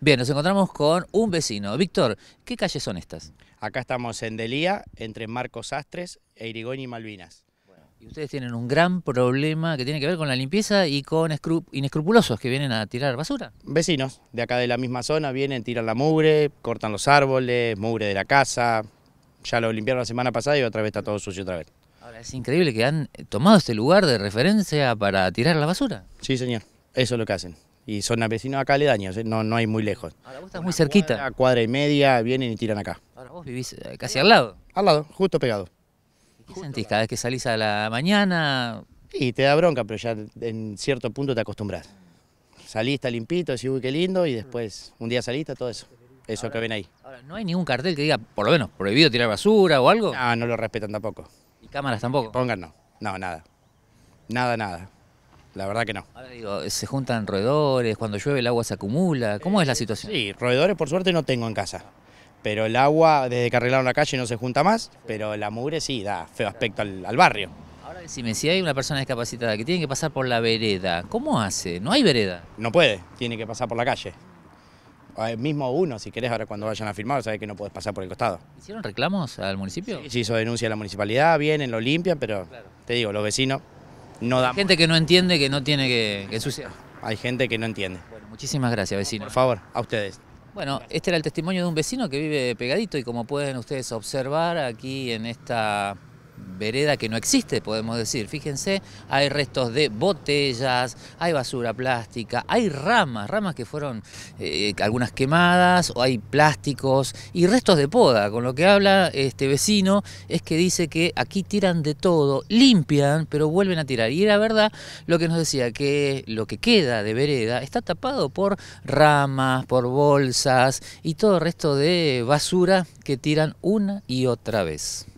Bien, nos encontramos con un vecino. Víctor, ¿qué calles son estas? Acá estamos en Delía, entre Marcos Astres e Irigoyen y Malvinas. Y ustedes tienen un gran problema que tiene que ver con la limpieza y con inescrupulosos que vienen a tirar basura. Vecinos de acá de la misma zona vienen, tiran la mugre, cortan los árboles, mugre de la casa. Ya lo limpiaron la semana pasada y otra vez está todo sucio otra vez. Ahora, es increíble que han tomado este lugar de referencia para tirar la basura. Sí, señor. Eso es lo que hacen y son vecinos acá aledaños, no, no hay muy lejos. Ahora vos estás muy cerquita. A cuadra, y media, vienen y tiran acá. Ahora vos vivís eh, casi al lado. Al lado, justo pegado. ¿Y ¿Qué sentís cada vez que salís a la mañana? Y te da bronca, pero ya en cierto punto te acostumbras. Salís, limpito, decís, uy, qué lindo, y después un día saliste, todo eso. Eso que ven ahí. Ahora, ¿no hay ningún cartel que diga, por lo menos, prohibido tirar basura o algo? Ah, no, no lo respetan tampoco. ¿Y cámaras tampoco? Pongan No, nada. Nada, nada la verdad que no. Ahora digo, se juntan roedores, cuando llueve el agua se acumula, ¿cómo es la eh, situación? Sí, roedores por suerte no tengo en casa, pero el agua desde que arreglaron la calle no se junta más, pero la mugre sí da feo aspecto al, barrio. Ahora decime, si hay una persona discapacitada que tiene que pasar por la vereda, ¿cómo hace? ¿No hay vereda? No puede, tiene que pasar por la calle. El eh, mismo uno, si querés, ahora cuando vayan a firmar, sabés que no puedes pasar por el costado. ¿Hicieron reclamos al municipio? Sí, se hizo denuncia a la municipalidad, vienen, lo limpian, pero te digo, los vecinos gente que no entiende que no tiene que, suceder. Hay gente que no entiende. muchísimas gracias, vecino. Por favor, a ustedes. Bueno, este era el testimonio de un vecino que vive pegadito y como pueden ustedes observar aquí en esta vereda que no existe, podemos decir. Fíjense, hay restos de botellas, hay basura plástica, hay ramas, ramas que fueron eh, algunas quemadas, o hay plásticos y restos de poda. Con lo que habla este vecino es que dice que aquí tiran de todo, limpian, pero vuelven a tirar. Y era verdad lo que nos decía, que lo que queda de vereda está tapado por ramas, por bolsas y todo el resto de basura que tiran una y otra vez.